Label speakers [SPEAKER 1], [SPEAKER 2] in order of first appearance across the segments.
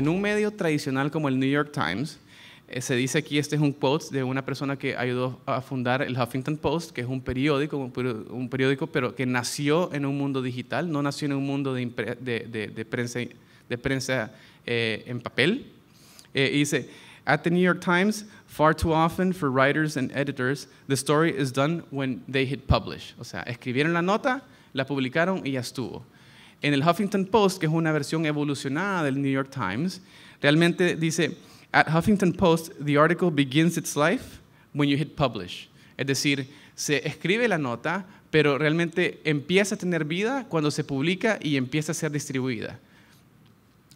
[SPEAKER 1] en un medio tradicional como el New York Times, eh, se dice aquí, este es un quote de una persona que ayudó a fundar el Huffington Post, que es un periódico, un periódico pero que nació en un mundo digital, no nació en un mundo de, prensa, eh, en papel. Eh, y dice, At the New York Times, far too often for writers and editors, the story is done when they hit publish. O sea, escribieron la nota, la publicaron y ya estuvo. En el Huffington Post, que es una versión evolucionada del New York Times, realmente dice, at Huffington Post, the article begins its life when you hit publish. Es decir, se escribe la nota, pero realmente empieza a tener vida cuando se publica y empieza a ser distribuida.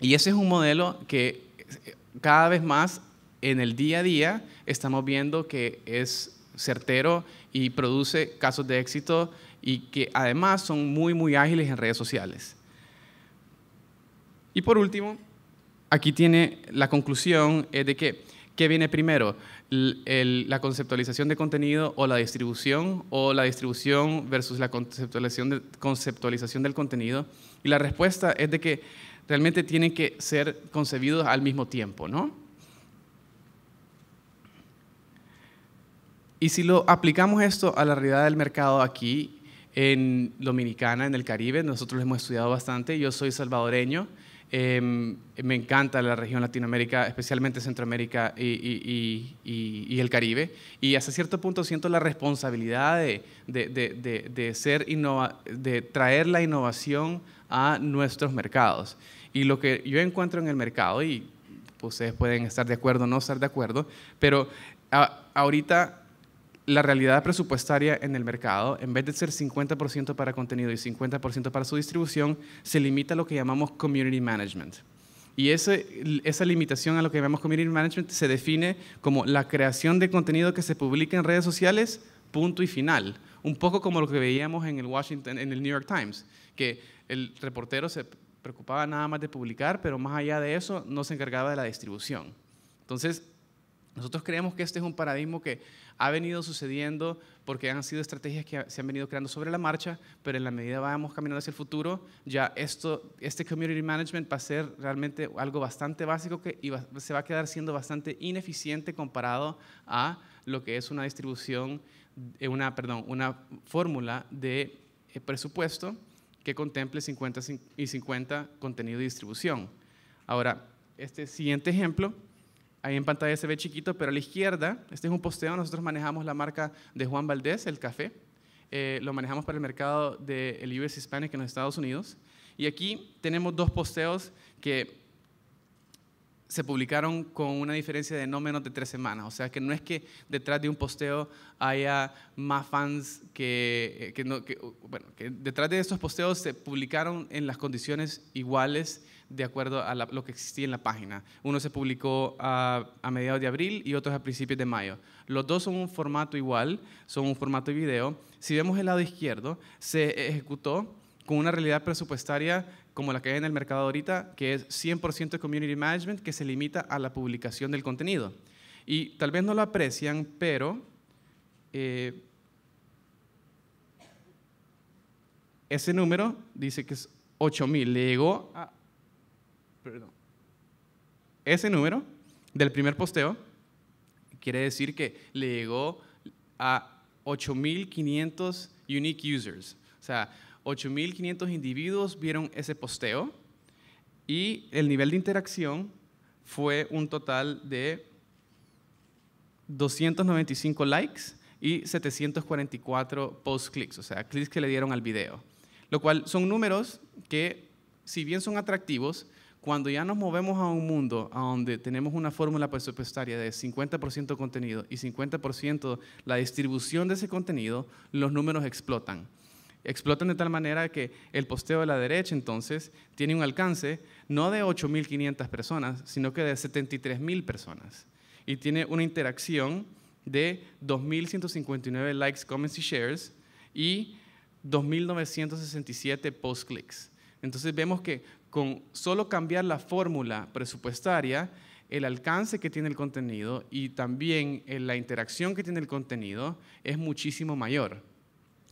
[SPEAKER 1] Y ese es un modelo que eh, cada vez más en el día a día estamos viendo que es certero y produce casos de éxito y que además son muy, muy ágiles en redes sociales. Y por último, aquí tiene la conclusión es eh, de que, ¿qué viene primero? ¿La conceptualización de contenido o la distribución? ¿O la distribución versus la conceptualización, conceptualización del contenido? Y la respuesta es de que realmente tienen que ser concebidos al mismo tiempo, ¿no? Y si lo aplicamos esto a la realidad del mercado aquí, en Dominicana, en el Caribe. Nosotros hemos estudiado bastante. Yo soy salvadoreño. Em, me encanta la región Latinoamérica, especialmente Centroamérica y, y, el Caribe. Y hasta cierto punto siento la responsabilidad de, de, de, de ser innova, de traer la innovación a nuestros mercados. Y lo que yo encuentro en el mercado, y ustedes pueden estar de acuerdo o no estar de acuerdo, pero ahorita la realidad presupuestaria en el mercado, en vez de ser 50% para contenido y 50% para su distribución, se limita a lo que llamamos community management. Y esa limitación a lo que llamamos community management se define como la creación de contenido que se publica en redes sociales, punto y final. Un poco como lo que veíamos en el, Washington, en el New York Times, que el reportero se preocupaba nada más de publicar, pero más allá de eso no se encargaba de la distribución. Entonces, nosotros creemos que este es un paradigma que ha venido sucediendo porque han sido estrategias que se han venido creando sobre la marcha, pero en la medida que vamos caminando hacia el futuro, ya esto, este community management va a ser realmente algo bastante básico que se va a quedar siendo bastante ineficiente comparado a lo que es una distribución, eh, una, perdón, una fórmula de eh, presupuesto que contemple 50 y 50 contenido de distribución. Ahora, este siguiente ejemplo Ahí en pantalla se ve chiquito, pero a la izquierda, este es un posteo, nosotros manejamos la marca de Juan Valdés, el café. Eh, lo manejamos para el mercado del de US Hispanic en los Estados Unidos. Y aquí tenemos dos posteos que se publicaron con una diferencia de no menos de tres semanas. O sea que no es que detrás de un posteo haya más fans que, eh, uh, bueno, que detrás de estos posteos se publicaron en las condiciones iguales de acuerdo a lo que existía en la página. Uno se publicó a, mediados de abril y otro a principios de mayo. Los dos son un formato igual, son un formato de video. Si vemos el lado izquierdo, se ejecutó con una realidad presupuestaria como la que hay en el mercado ahorita, que es 100% Community Management, que se limita a la publicación del contenido. Y tal vez no lo aprecian, pero eh, ese número dice que es 8.000. Le llegó a... Perdón. Ese número del primer posteo quiere decir que le llegó a 8.500 unique users. O sea, 8.500 individuos vieron ese posteo y el nivel de interacción fue un total de 295 likes y 744 post clicks o sea, clics que le dieron al video. Lo cual son números que, si bien son atractivos, cuando ya nos movemos a un mundo donde tenemos una fórmula presupuestaria de 50% contenido y 50% la distribución de ese contenido, los números explotan explotan de tal manera que el posteo de la derecha entonces tiene un alcance no de 8.500 personas, sino que de 73.000 personas. Y tiene una interacción de 2.159 likes, comments y shares y 2.967 post-clicks. Entonces vemos que con solo cambiar la fórmula presupuestaria, el alcance que tiene el contenido y también eh, la interacción que tiene el contenido es muchísimo mayor.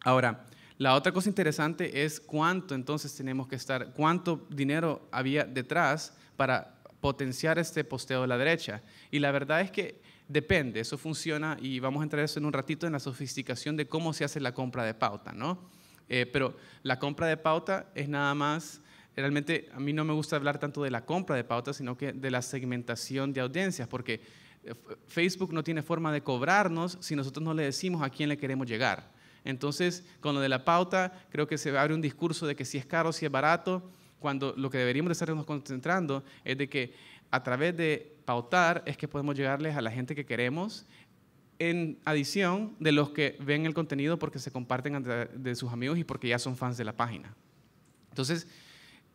[SPEAKER 1] Ahora, la otra cosa interesante es cuánto entonces tenemos que estar, cuánto dinero había detrás para potenciar este posteo de la derecha. Y la verdad es que depende, eso funciona y vamos a entrar eso en un ratito en la sofisticación de cómo se hace la compra de pauta, ¿no? Eh, pero la compra de pauta es nada más, realmente a mí no me gusta hablar tanto de la compra de pauta, sino que de la segmentación de audiencias, porque eh, Facebook no tiene forma de cobrarnos si nosotros no le decimos a quién le queremos llegar. Entonces, con lo de la pauta, creo que se abre un discurso de que si es caro, si es barato, cuando lo que deberíamos estarnos concentrando es de que a través de pautar es que podemos llegarles a la gente que queremos, en adición de los que ven el contenido porque se comparten de sus amigos y porque ya son fans de la página. Entonces,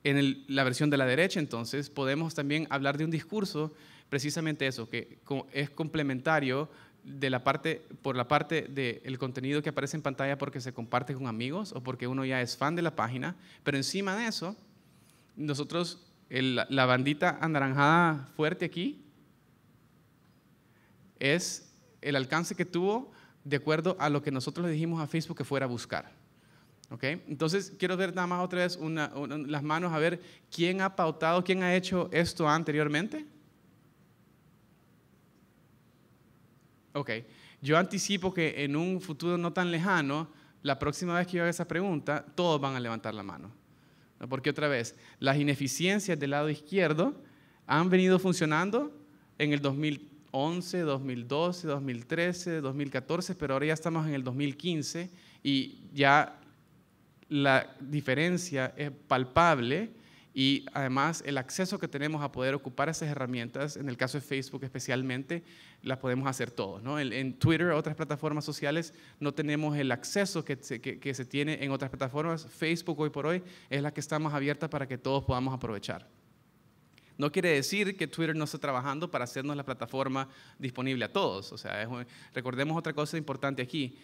[SPEAKER 1] en la versión de la derecha, entonces, podemos también hablar de un discurso, precisamente eso, que es complementario por la parte del contenido que aparece en pantalla porque se comparte con amigos o porque uno ya es fan de la página, pero encima de eso, nosotros, la bandita anaranjada fuerte aquí, es el alcance que tuvo de acuerdo a lo que nosotros le dijimos a Facebook que fuera a buscar. Okay. Entonces, quiero ver nada más otra vez las manos, a ver quién ha pautado, quién ha hecho esto anteriormente. Ok, yo anticipo que en un futuro no tan lejano, la próxima vez que yo haga esa pregunta, todos van a levantar la mano. Porque otra vez, las ineficiencias del lado izquierdo han venido funcionando en el 2011, 2012, 2013, 2014, pero ahora ya estamos en el 2015 y ya la diferencia es palpable y además el acceso que tenemos a poder ocupar esas herramientas, en el caso de Facebook especialmente, las podemos hacer todos. ¿no? En, en, Twitter, otras plataformas sociales, no tenemos el acceso que se, que se tiene en otras plataformas. Facebook hoy por hoy es la que está más abierta para que todos podamos aprovechar. No quiere decir que Twitter no está trabajando para hacernos la plataforma disponible a todos. O sea, recordemos otra cosa importante aquí.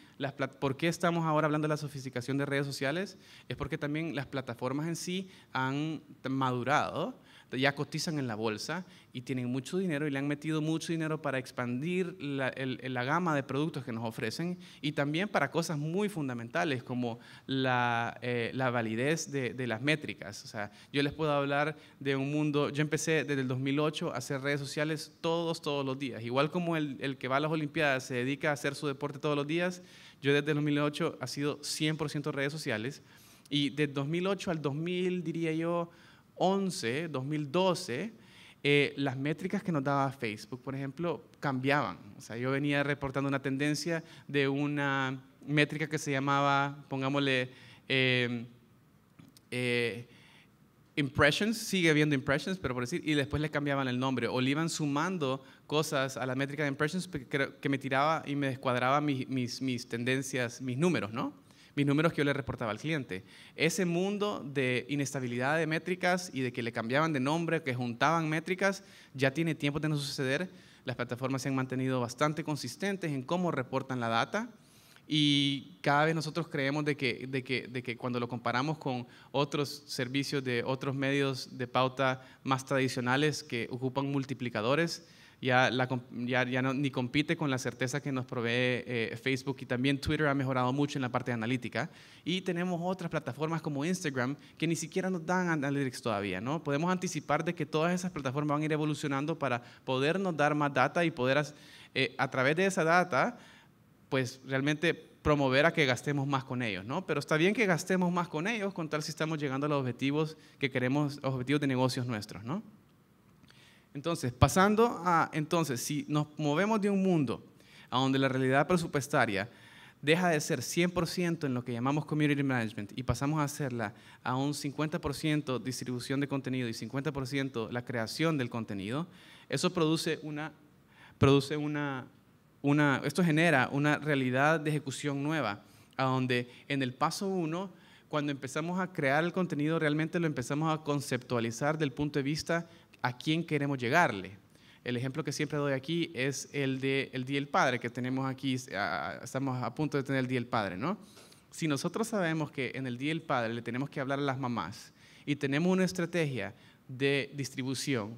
[SPEAKER 1] ¿Por qué estamos ahora hablando de la sofisticación de redes sociales? Es porque también las plataformas en sí han madurado ya cotizan en la bolsa y tienen mucho dinero y le han metido mucho dinero para expandir la, la gama de productos que nos ofrecen y también para cosas muy fundamentales como la, eh, la validez de, de, las métricas. O sea, yo les puedo hablar de un mundo, yo empecé desde el 2008 a hacer redes sociales todos, todos los días. Igual como el, el que va a las Olimpiadas se dedica a hacer su deporte todos los días, yo desde el 2008 ha sido 100% redes sociales y de 2008 al 2000, diría yo, 2011, 2012, eh, las métricas que nos daba Facebook, por ejemplo, cambiaban. O sea, yo venía reportando una tendencia de una métrica que se llamaba, pongámosle, eh, eh, impressions, sigue habiendo impressions, pero por decir, y después le cambiaban el nombre, o le iban sumando cosas a la métrica de impressions que, me tiraba y me descuadraba mis, mis tendencias, mis números, ¿no? mis números que yo le reportaba al cliente. Ese mundo de inestabilidad de métricas y de que le cambiaban de nombre, que juntaban métricas, ya tiene tiempo de no suceder. Las plataformas se han mantenido bastante consistentes en cómo reportan la data y cada vez nosotros creemos de que, de que, que cuando lo comparamos con otros servicios de otros medios de pauta más tradicionales que ocupan multiplicadores, ya, la, ya, ni compite con la certeza que nos provee eh, Facebook y también Twitter ha mejorado mucho en la parte de analítica. Y tenemos otras plataformas como Instagram que ni siquiera nos dan analytics todavía, ¿no? Podemos anticipar de que todas esas plataformas van a ir evolucionando para podernos dar más data y poder eh, a través de esa data, pues realmente promover a que gastemos más con ellos, ¿no? Pero está bien que gastemos más con ellos, con tal si estamos llegando a los objetivos que queremos, objetivos de negocios nuestros, ¿no? Entonces, pasando a, entonces, si nos movemos de un mundo a donde la realidad presupuestaria deja de ser 100% en lo que llamamos community management y pasamos a hacerla a un 50% distribución de contenido y 50% la creación del contenido, eso produce una, produce esto genera una realidad de ejecución nueva, a donde en el paso uno, cuando empezamos a crear el contenido, realmente lo empezamos a conceptualizar del punto de vista a quién queremos llegarle. El ejemplo que siempre doy aquí es el de el Día del Padre que tenemos aquí, estamos a punto de tener el Día del Padre, ¿no? Si nosotros sabemos que en el Día del Padre le tenemos que hablar a las mamás y tenemos una estrategia de distribución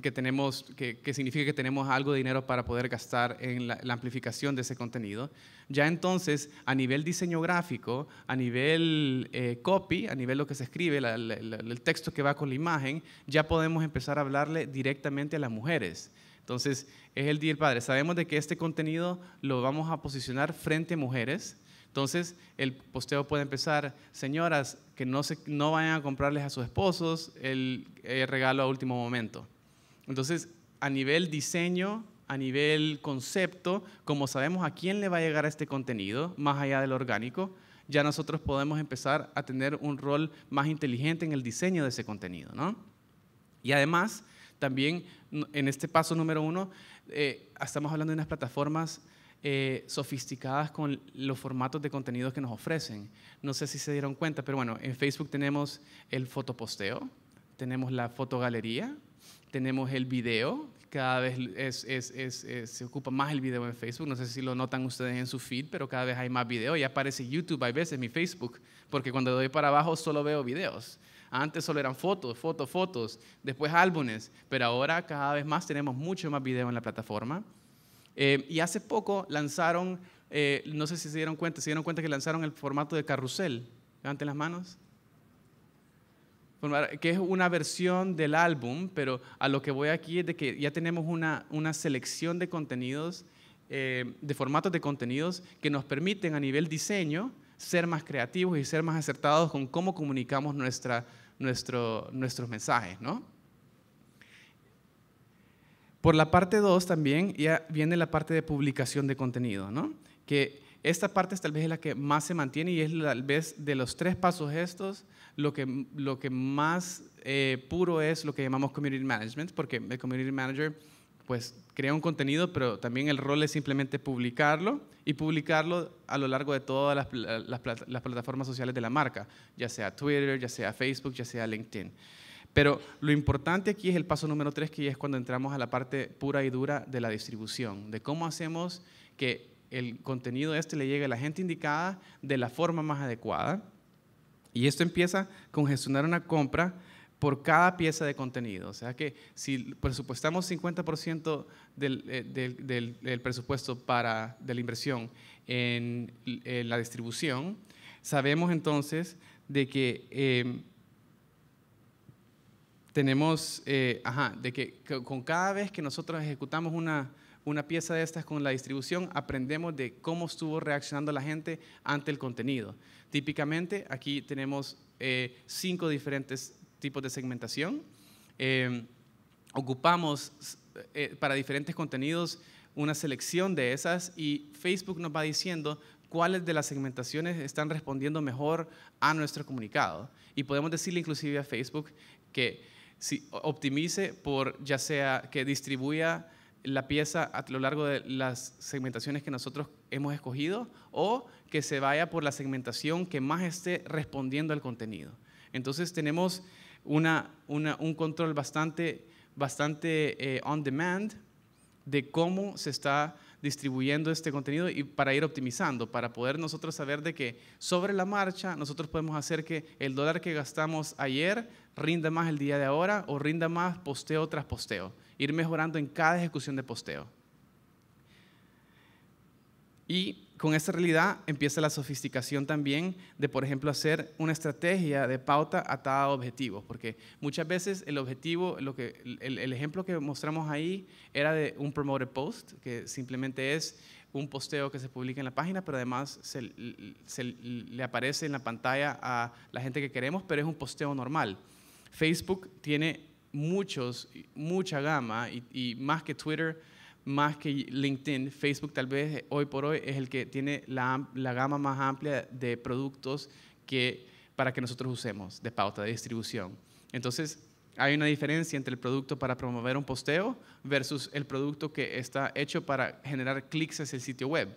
[SPEAKER 1] que, tenemos, que, que, significa que tenemos algo de dinero para poder gastar en la, amplificación de ese contenido. Ya entonces, a nivel diseño gráfico, a nivel eh, copy, a nivel lo que se escribe, el texto que va con la imagen, ya podemos empezar a hablarle directamente a las mujeres. Entonces, es el día del padre. Sabemos de que este contenido lo vamos a posicionar frente a mujeres entonces, el posteo puede empezar, señoras, que no, se, no vayan a comprarles a sus esposos el, regalo a último momento. Entonces, a nivel diseño, a nivel concepto, como sabemos a quién le va a llegar este contenido, más allá del orgánico, ya nosotros podemos empezar a tener un rol más inteligente en el diseño de ese contenido, Y además, también en este paso número uno, eh, estamos hablando de unas plataformas eh, sofisticadas con los formatos de contenidos que nos ofrecen. No sé si se dieron cuenta, pero bueno, en Facebook tenemos el fotoposteo, tenemos la fotogalería, tenemos el video, cada vez se ocupa más el video en Facebook, no sé si lo notan ustedes en su feed, pero cada vez hay más video y aparece YouTube, hay veces mi Facebook, porque cuando doy para abajo solo veo videos. Antes solo eran fotos, fotos, fotos, después álbumes, pero ahora cada vez más tenemos mucho más video en la plataforma. Eh, y hace poco lanzaron, eh, no sé si se dieron cuenta, se dieron cuenta que lanzaron el formato de carrusel. Levanten las manos. Que es una versión del álbum, pero a lo que voy aquí es de que ya tenemos una, selección de contenidos, eh, de formatos de contenidos que nos permiten a nivel diseño ser más creativos y ser más acertados con cómo comunicamos nuestro, nuestros mensajes, ¿no? Por la parte 2 también ya viene la parte de publicación de contenido, ¿no? Que esta parte tal vez es la que más se mantiene y es tal vez de los tres pasos estos lo que, lo que más eh, puro es lo que llamamos community management, porque el community manager pues crea un contenido, pero también el rol es simplemente publicarlo y publicarlo a lo largo de todas las plataformas sociales de la marca, ya sea Twitter, ya sea Facebook, ya sea LinkedIn. Pero lo importante aquí es el paso número tres, que es cuando entramos a la parte pura y dura de la distribución, de cómo hacemos que el contenido este le llegue a la gente indicada de la forma más adecuada. Y esto empieza con gestionar una compra por cada pieza de contenido. O sea que si presupuestamos 50% eh, del, del, presupuesto para, de la inversión en, la distribución, sabemos entonces de que em, tenemos, eh, ajá, de que con cada vez que nosotros ejecutamos una, una pieza de estas con la distribución, aprendemos de cómo estuvo reaccionando la gente ante el contenido. Típicamente aquí tenemos eh, cinco diferentes tipos de segmentación. Em, ocupamos eh, para diferentes contenidos una selección de esas y Facebook nos va diciendo cuáles de las segmentaciones están respondiendo mejor a nuestro comunicado. Y podemos decirle inclusive a Facebook que optimice por ya sea que distribuya la pieza a lo largo de las segmentaciones que nosotros hemos escogido o que se vaya por la segmentación que más esté respondiendo al contenido. Entonces tenemos un control bastante, bastante eh, on demand de cómo se está distribuyendo este contenido y para ir optimizando, para poder nosotros saber de que sobre la marcha nosotros podemos hacer que el dólar que gastamos ayer rinda más el día de ahora o rinda más posteo tras posteo. Ir mejorando en cada ejecución de posteo. Y con esta realidad empieza la sofisticación también de, por ejemplo, hacer una estrategia de pauta atada a objetivos, porque muchas veces el objetivo, el, ejemplo que mostramos ahí era de un promoted post, que simplemente es un posteo que se publica en la página, pero además le aparece en la pantalla a la gente que queremos, pero es un posteo normal. Facebook tiene muchos, mucha gama y, más que Twitter, más que LinkedIn, Facebook tal vez hoy por hoy es el que tiene la, gama más amplia de productos que, para que nosotros usemos de pauta de distribución. Entonces, hay una diferencia entre el producto para promover un posteo versus el producto que está hecho para generar clics hacia el sitio web.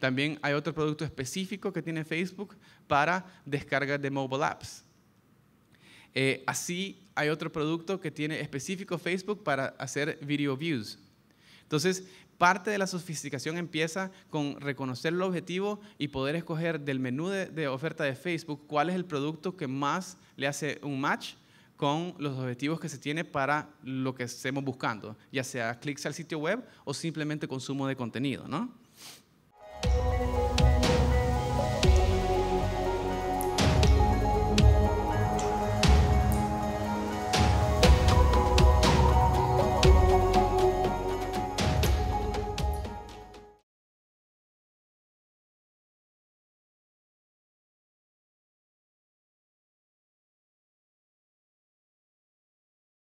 [SPEAKER 1] También hay otro producto específico que tiene Facebook para descarga de mobile apps eh, así hay otro producto que tiene específico Facebook para hacer video views. Entonces, parte de la sofisticación empieza con reconocer el objetivo y poder escoger del menú de, oferta de Facebook cuál es el producto que más le hace un match con los objetivos que se tiene para lo que estemos buscando, ya sea clics al sitio web o simplemente consumo de contenido, ¿no?